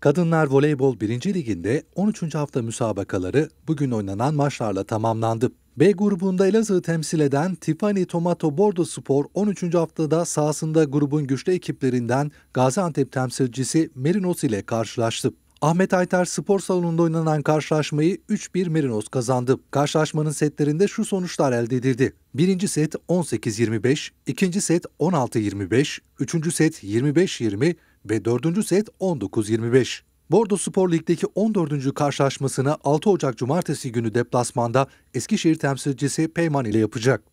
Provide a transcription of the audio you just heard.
Kadınlar Voleybol 1. Liginde 13. hafta müsabakaları bugün oynanan maçlarla tamamlandı. B grubunda Elazığ'ı temsil eden Tiffany Tomato Bordo Spor 13. haftada sahasında grubun güçlü ekiplerinden Gaziantep temsilcisi Merinos ile karşılaştı. Ahmet Aytar spor salonunda oynanan karşılaşmayı 3-1 Merinos kazandı. Karşılaşmanın setlerinde şu sonuçlar elde edildi. Birinci set 18-25, ikinci set 16-25, üçüncü set 25-20, ve 4. set 19-25. Bordo Spor Lig'deki 14. karşılaşmasını 6 Ocak Cumartesi günü deplasmanda Eskişehir temsilcisi Peyman ile yapacak.